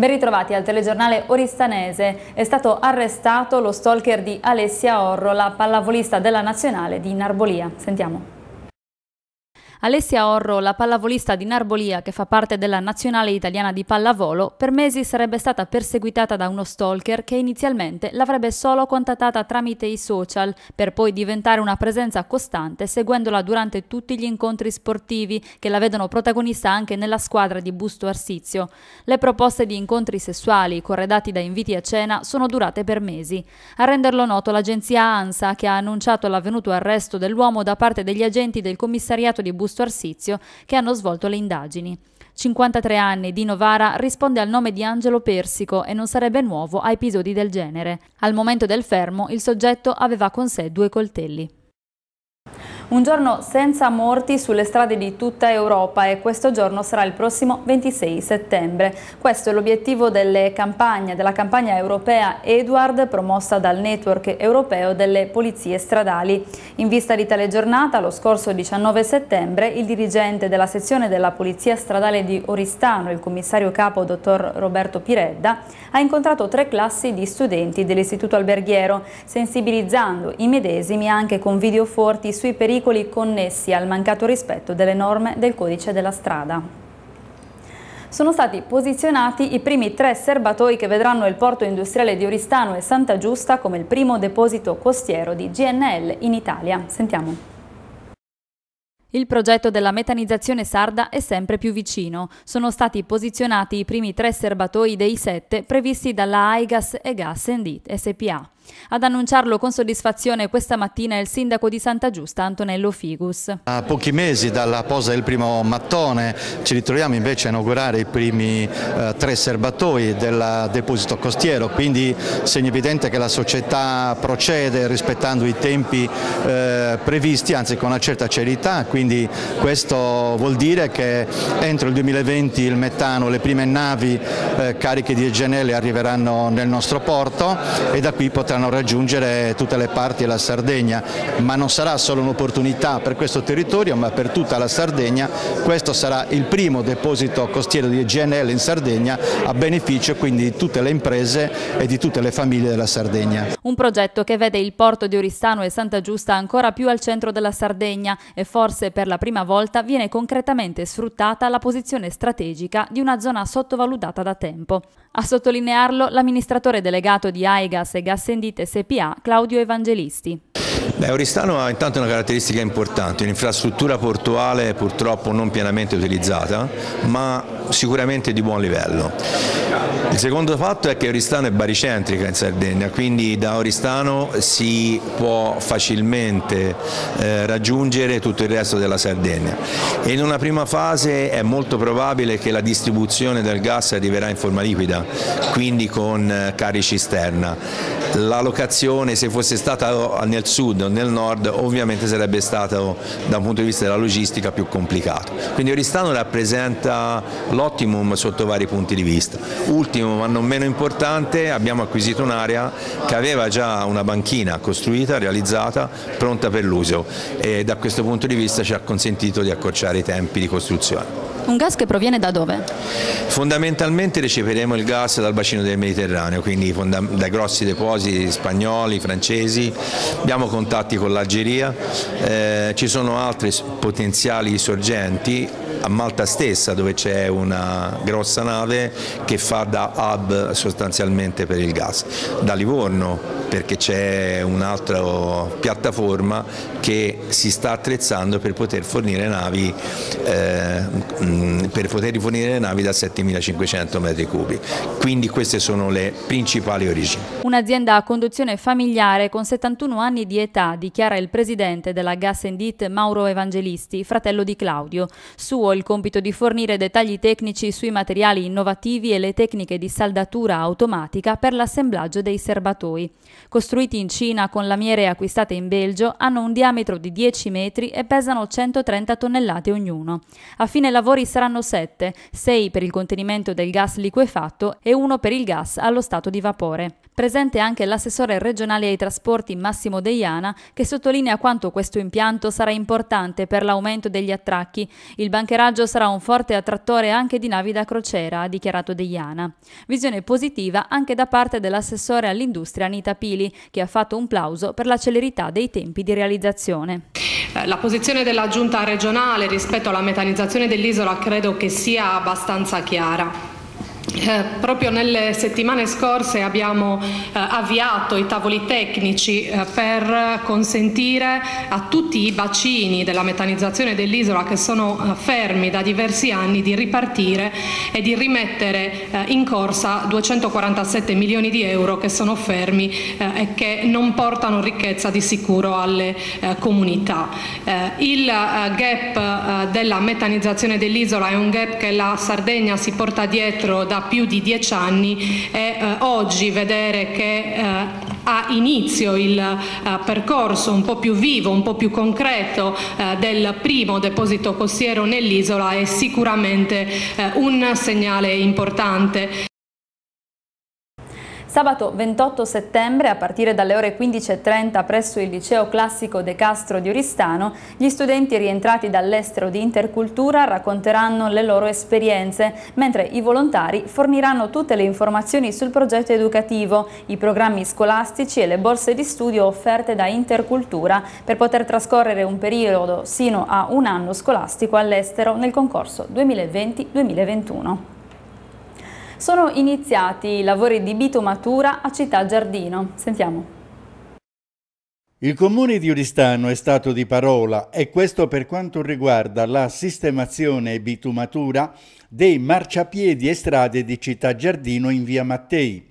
Ben ritrovati al telegiornale Oristanese. È stato arrestato lo stalker di Alessia Orro, la pallavolista della nazionale di Narbolia. Sentiamo. Alessia Orro, la pallavolista di Narbolia che fa parte della nazionale italiana di pallavolo, per mesi sarebbe stata perseguitata da uno stalker che inizialmente l'avrebbe solo contattata tramite i social, per poi diventare una presenza costante seguendola durante tutti gli incontri sportivi che la vedono protagonista anche nella squadra di Busto Arsizio. Le proposte di incontri sessuali corredati da inviti a cena sono durate per mesi. A renderlo noto l'agenzia ANSA che ha annunciato l'avvenuto arresto dell'uomo da parte degli agenti del commissariato di Busto Augusto Arsizio che hanno svolto le indagini. 53 anni di Novara risponde al nome di Angelo Persico e non sarebbe nuovo a episodi del genere. Al momento del fermo il soggetto aveva con sé due coltelli. Un giorno senza morti sulle strade di tutta Europa e questo giorno sarà il prossimo 26 settembre. Questo è l'obiettivo della campagna europea Edward promossa dal Network Europeo delle Polizie Stradali. In vista di tale giornata, lo scorso 19 settembre, il dirigente della sezione della Polizia Stradale di Oristano, il commissario capo dottor Roberto Piredda, ha incontrato tre classi di studenti dell'Istituto Alberghiero, sensibilizzando i medesimi anche con video forti sui pericoli pericoli connessi al mancato rispetto delle norme del codice della strada sono stati posizionati i primi tre serbatoi che vedranno il porto industriale di Oristano e Santa Giusta come il primo deposito costiero di GNL in Italia. Sentiamo. Il progetto della metanizzazione sarda è sempre più vicino. Sono stati posizionati i primi tre serbatoi dei sette previsti dalla AIGAS e Gas Endit SPA. Ad annunciarlo con soddisfazione questa mattina è il sindaco di Santa Giusta, Antonello Figus. A pochi mesi dalla posa del primo mattone ci ritroviamo invece a inaugurare i primi eh, tre serbatoi del deposito costiero, quindi segno evidente che la società procede rispettando i tempi eh, previsti, anzi con una certa celerità, quindi questo vuol dire che entro il 2020 il metano, le prime navi eh, cariche di EGNL arriveranno nel nostro porto e da qui potranno potranno raggiungere tutte le parti della Sardegna, ma non sarà solo un'opportunità per questo territorio ma per tutta la Sardegna, questo sarà il primo deposito costiero di GNL in Sardegna a beneficio quindi di tutte le imprese e di tutte le famiglie della Sardegna. Un progetto che vede il porto di Oristano e Santa Giusta ancora più al centro della Sardegna e forse per la prima volta viene concretamente sfruttata la posizione strategica di una zona sottovalutata da tempo. A sottolinearlo l'amministratore delegato di Aigas e Gassendi Vendite SPA Claudio Evangelisti. Beh, Oristano ha intanto una caratteristica importante, un'infrastruttura portuale purtroppo non pienamente utilizzata, ma sicuramente di buon livello. Il secondo fatto è che Oristano è baricentrica in Sardegna, quindi da Oristano si può facilmente eh, raggiungere tutto il resto della Sardegna e in una prima fase è molto probabile che la distribuzione del gas arriverà in forma liquida, quindi con eh, carri cisterna. La locazione se fosse stata nel sud o nel nord ovviamente sarebbe stato da un punto di vista della logistica più complicato. Quindi Oristano rappresenta l'ottimum sotto vari punti di vista. Ultimo ultimo ma non meno importante abbiamo acquisito un'area che aveva già una banchina costruita, realizzata, pronta per l'uso e da questo punto di vista ci ha consentito di accorciare i tempi di costruzione. Un gas che proviene da dove? Fondamentalmente riceveremo il gas dal bacino del Mediterraneo, quindi dai grossi depositi spagnoli, francesi, abbiamo contatti con l'Algeria, eh, ci sono altre potenziali sorgenti a Malta stessa dove c'è una grossa nave che fa da hub sostanzialmente per il gas, da Livorno perché c'è un'altra piattaforma che si sta attrezzando per poter fornire navi, eh, poter rifornire navi da 7500 metri cubi. Quindi queste sono le principali origini. Un'azienda a conduzione familiare con 71 anni di età, dichiara il presidente della Gas Indit Mauro Evangelisti, fratello di Claudio. Suo il compito di fornire dettagli tecnici sui materiali innovativi e le tecniche di saldatura automatica per l'assemblaggio dei serbatoi costruiti in Cina con lamiere acquistate in Belgio, hanno un diametro di 10 metri e pesano 130 tonnellate ognuno. A fine lavori saranno 7, 6 per il contenimento del gas liquefatto e 1 per il gas allo stato di vapore. Presente anche l'assessore regionale ai trasporti Massimo Deiana che sottolinea quanto questo impianto sarà importante per l'aumento degli attracchi. Il bancheraggio sarà un forte attrattore anche di navi da crociera, ha dichiarato Deiana. Visione positiva anche da parte dell'assessore all'industria Anita P Brambili, che ha fatto un plauso per la celerità dei tempi di realizzazione. Eh, la posizione della giunta regionale rispetto alla metanizzazione dell'isola credo che sia abbastanza chiara. Eh, proprio nelle settimane scorse abbiamo eh, avviato i tavoli tecnici eh, per consentire a tutti i bacini della metanizzazione dell'isola che sono eh, fermi da diversi anni di ripartire e di rimettere eh, in corsa 247 milioni di euro che sono fermi eh, e che non portano ricchezza di sicuro alle comunità. il gap della metanizzazione dell'isola è un gap che la Sardegna si porta dietro da più di dieci anni e eh, oggi vedere che eh, ha inizio il eh, percorso un po' più vivo, un po' più concreto eh, del primo deposito costiero nell'isola è sicuramente eh, un segnale importante. Sabato 28 settembre, a partire dalle ore 15.30 presso il Liceo Classico De Castro di Oristano, gli studenti rientrati dall'estero di Intercultura racconteranno le loro esperienze, mentre i volontari forniranno tutte le informazioni sul progetto educativo, i programmi scolastici e le borse di studio offerte da Intercultura per poter trascorrere un periodo sino a un anno scolastico all'estero nel concorso 2020-2021. Sono iniziati i lavori di bitumatura a Città Giardino. Sentiamo. Il comune di Oristano è stato di parola e questo per quanto riguarda la sistemazione e bitumatura dei marciapiedi e strade di Città Giardino in via Mattei.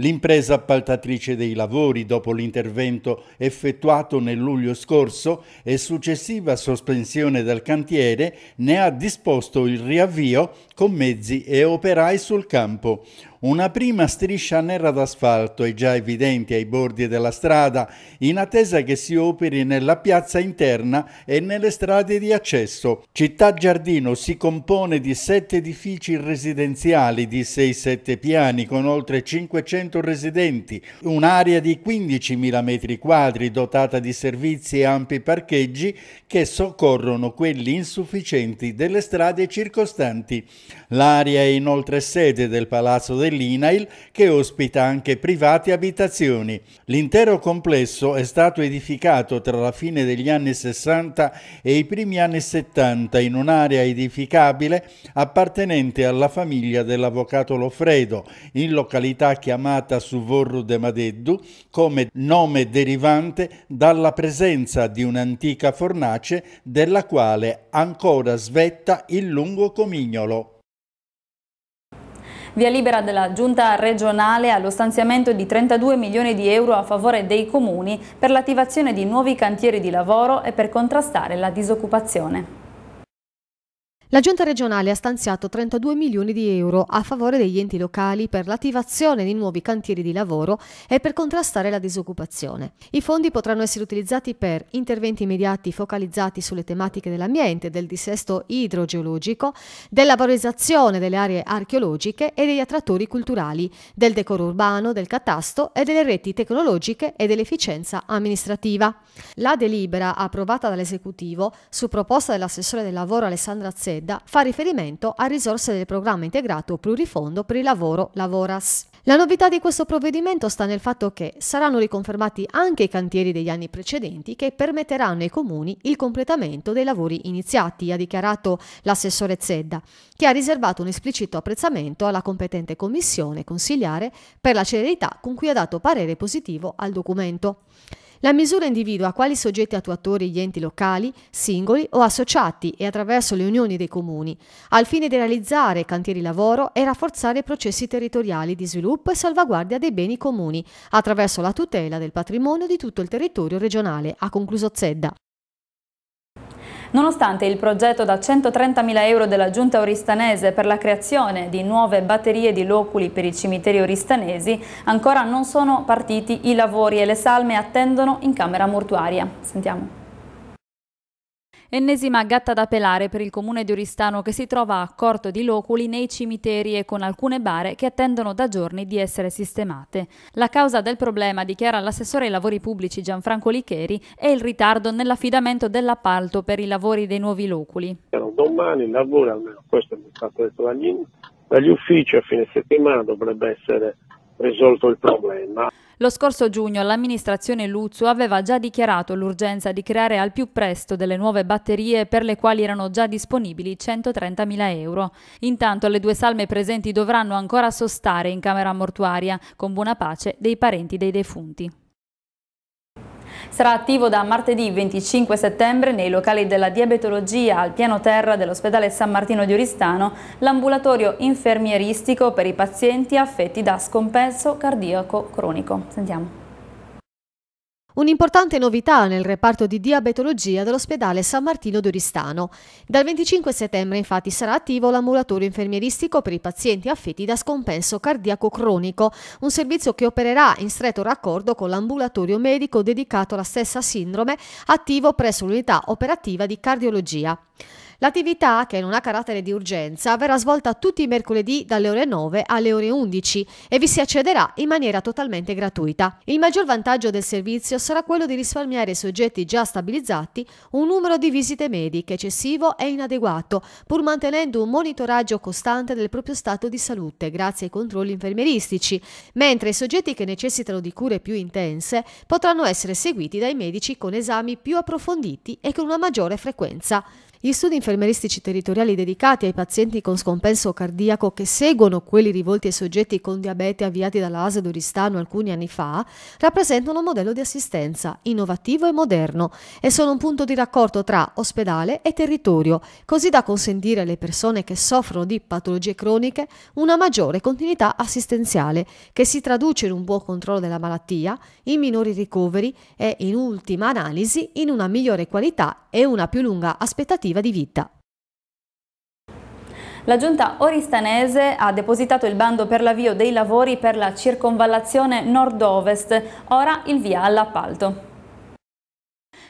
L'impresa appaltatrice dei lavori, dopo l'intervento effettuato nel luglio scorso e successiva sospensione dal cantiere, ne ha disposto il riavvio con mezzi e operai sul campo. Una prima striscia nera d'asfalto è già evidente ai bordi della strada, in attesa che si operi nella piazza interna e nelle strade di accesso. Città Giardino si compone di sette edifici residenziali di 6-7 piani con oltre 500 residenti, un'area di 15.000 metri quadri dotata di servizi e ampi parcheggi che soccorrono quelli insufficienti delle strade circostanti. L'area è inoltre sede del Palazzo dei dell'INAIL che ospita anche private abitazioni. L'intero complesso è stato edificato tra la fine degli anni 60 e i primi anni 70 in un'area edificabile appartenente alla famiglia dell'avvocato Loffredo, in località chiamata Suvorru de Madeddu, come nome derivante dalla presenza di un'antica fornace della quale ancora svetta il lungo comignolo. Via libera della Giunta regionale allo stanziamento di 32 milioni di euro a favore dei comuni per l'attivazione di nuovi cantieri di lavoro e per contrastare la disoccupazione. La Giunta regionale ha stanziato 32 milioni di euro a favore degli enti locali per l'attivazione di nuovi cantieri di lavoro e per contrastare la disoccupazione. I fondi potranno essere utilizzati per interventi immediati focalizzati sulle tematiche dell'ambiente, del dissesto idrogeologico, della valorizzazione delle aree archeologiche e degli attrattori culturali, del decoro urbano, del catasto e delle reti tecnologiche e dell'efficienza amministrativa. La delibera approvata dall'esecutivo su proposta dell'assessore del lavoro Alessandra Zeri fredda fa riferimento a risorse del programma integrato plurifondo per il lavoro Lavoras. La novità di questo provvedimento sta nel fatto che saranno riconfermati anche i cantieri degli anni precedenti che permetteranno ai comuni il completamento dei lavori iniziati, ha dichiarato l'assessore Zedda, che ha riservato un esplicito apprezzamento alla competente commissione consigliare per la celerità con cui ha dato parere positivo al documento. La misura individua quali soggetti attuatori gli enti locali, singoli o associati e attraverso le unioni dei comuni, al fine di realizzare cantieri lavoro e rafforzare i processi territoriali di sviluppo e salvaguardia dei beni comuni, attraverso la tutela del patrimonio di tutto il territorio regionale, ha concluso Zedda. Nonostante il progetto da 130.000 euro della giunta oristanese per la creazione di nuove batterie di loculi per i cimiteri oristanesi, ancora non sono partiti i lavori e le salme attendono in camera mortuaria. Sentiamo. Ennesima gatta da pelare per il comune di Oristano che si trova a Corto di Loculi nei cimiteri e con alcune bare che attendono da giorni di essere sistemate. La causa del problema, dichiara l'assessore ai lavori pubblici Gianfranco Licheri, è il ritardo nell'affidamento dell'appalto per i lavori dei nuovi loculi. Domani il lavoro, almeno questo è stato detto dagli, dagli uffici, a fine settimana dovrebbe essere risolto il problema. Lo scorso giugno l'amministrazione Luzzo aveva già dichiarato l'urgenza di creare al più presto delle nuove batterie per le quali erano già disponibili 130.000 euro. Intanto le due salme presenti dovranno ancora sostare in camera mortuaria con buona pace dei parenti dei defunti. Sarà attivo da martedì 25 settembre nei locali della diabetologia al piano terra dell'ospedale San Martino di Oristano l'ambulatorio infermieristico per i pazienti affetti da scompenso cardiaco cronico. Sentiamo. Un'importante novità nel reparto di diabetologia dell'ospedale San Martino d'Oristano. Dal 25 settembre infatti sarà attivo l'ambulatorio infermieristico per i pazienti affetti da scompenso cardiaco cronico, un servizio che opererà in stretto raccordo con l'ambulatorio medico dedicato alla stessa sindrome, attivo presso l'unità operativa di cardiologia. L'attività, che non ha carattere di urgenza, verrà svolta tutti i mercoledì dalle ore 9 alle ore 11 e vi si accederà in maniera totalmente gratuita. Il maggior vantaggio del servizio sarà quello di risparmiare ai soggetti già stabilizzati un numero di visite mediche eccessivo e inadeguato, pur mantenendo un monitoraggio costante del proprio stato di salute grazie ai controlli infermieristici, mentre i soggetti che necessitano di cure più intense potranno essere seguiti dai medici con esami più approfonditi e con una maggiore frequenza. Gli studi infermieristici territoriali dedicati ai pazienti con scompenso cardiaco che seguono quelli rivolti ai soggetti con diabete avviati dalla ASA Doristano alcuni anni fa rappresentano un modello di assistenza innovativo e moderno e sono un punto di raccordo tra ospedale e territorio, così da consentire alle persone che soffrono di patologie croniche una maggiore continuità assistenziale che si traduce in un buon controllo della malattia, in minori ricoveri e, in ultima analisi, in una migliore qualità e una più lunga aspettativa alternativa di vita. La giunta oristanese ha depositato il bando per l'avvio dei lavori per la circonvallazione nord-ovest, ora il via all'appalto.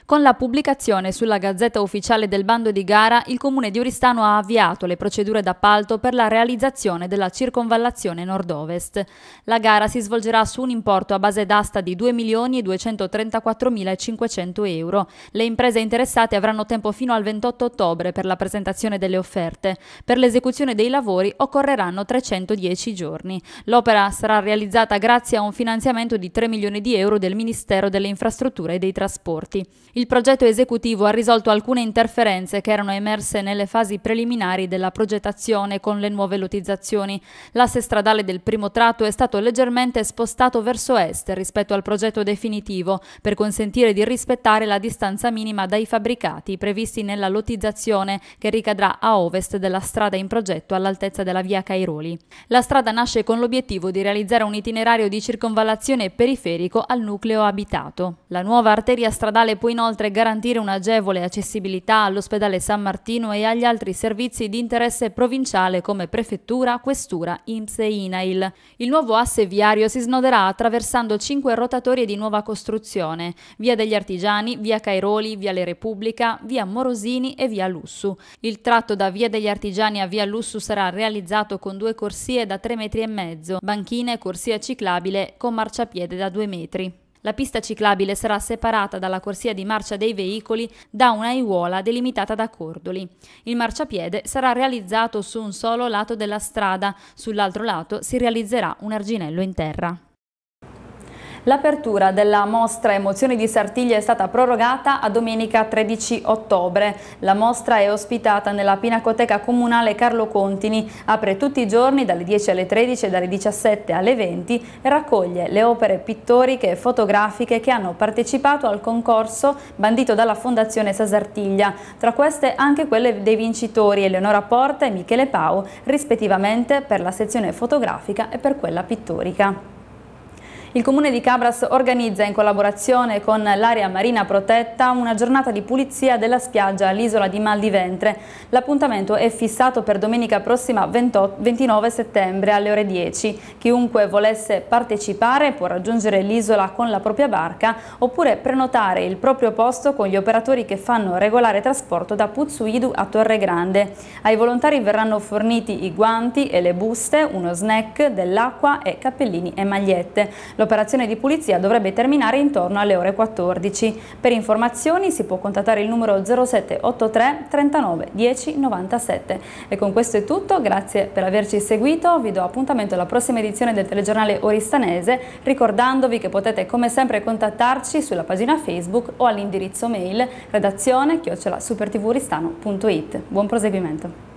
Con la pubblicazione sulla Gazzetta Ufficiale del bando di gara, il Comune di Oristano ha avviato le procedure d'appalto per la realizzazione della circonvallazione nord-ovest. La gara si svolgerà su un importo a base d'asta di 2.234.500 euro. Le imprese interessate avranno tempo fino al 28 ottobre per la presentazione delle offerte. Per l'esecuzione dei lavori occorreranno 310 giorni. L'opera sarà realizzata grazie a un finanziamento di 3 milioni di euro del Ministero delle Infrastrutture e dei Trasporti il progetto esecutivo ha risolto alcune interferenze che erano emerse nelle fasi preliminari della progettazione con le nuove lotizzazioni. L'asse stradale del primo tratto è stato leggermente spostato verso est rispetto al progetto definitivo per consentire di rispettare la distanza minima dai fabbricati previsti nella lotizzazione che ricadrà a ovest della strada in progetto all'altezza della via Cairoli. La strada nasce con l'obiettivo di realizzare un itinerario di circonvallazione periferico al nucleo abitato. La nuova arteria stradale può inoltre inoltre garantire un'agevole accessibilità all'ospedale San Martino e agli altri servizi di interesse provinciale come prefettura, questura, IMS e INAIL. Il nuovo asse viario si snoderà attraversando cinque rotatorie di nuova costruzione, via degli Artigiani, via Cairoli, via Le Repubblica, via Morosini e via Lussu. Il tratto da via degli Artigiani a via Lussu sarà realizzato con due corsie da 3,5 metri, banchine, e corsia ciclabile con marciapiede da 2 metri. La pista ciclabile sarà separata dalla corsia di marcia dei veicoli da una aiuola delimitata da cordoli. Il marciapiede sarà realizzato su un solo lato della strada, sull'altro lato si realizzerà un arginello in terra. L'apertura della mostra Emozioni di Sartiglia è stata prorogata a domenica 13 ottobre. La mostra è ospitata nella Pinacoteca Comunale Carlo Contini, apre tutti i giorni dalle 10 alle 13 e dalle 17 alle 20 e raccoglie le opere pittoriche e fotografiche che hanno partecipato al concorso bandito dalla Fondazione Sasartiglia, tra queste anche quelle dei vincitori Eleonora Porta e Michele Pau, rispettivamente per la sezione fotografica e per quella pittorica. Il Comune di Cabras organizza in collaborazione con l'area marina protetta una giornata di pulizia della spiaggia all'isola di Mal di Ventre. L'appuntamento è fissato per domenica prossima 28, 29 settembre alle ore 10. Chiunque volesse partecipare può raggiungere l'isola con la propria barca oppure prenotare il proprio posto con gli operatori che fanno regolare trasporto da Puzzuidu a Torre Grande. Ai volontari verranno forniti i guanti e le buste, uno snack, dell'acqua e cappellini e magliette. Lo L'operazione di pulizia dovrebbe terminare intorno alle ore 14. Per informazioni si può contattare il numero 0783 39 10 97. E con questo è tutto, grazie per averci seguito, vi do appuntamento alla prossima edizione del telegiornale Oristanese, ricordandovi che potete come sempre contattarci sulla pagina Facebook o all'indirizzo mail redazione chiocciola supertvuristano.it. Buon proseguimento.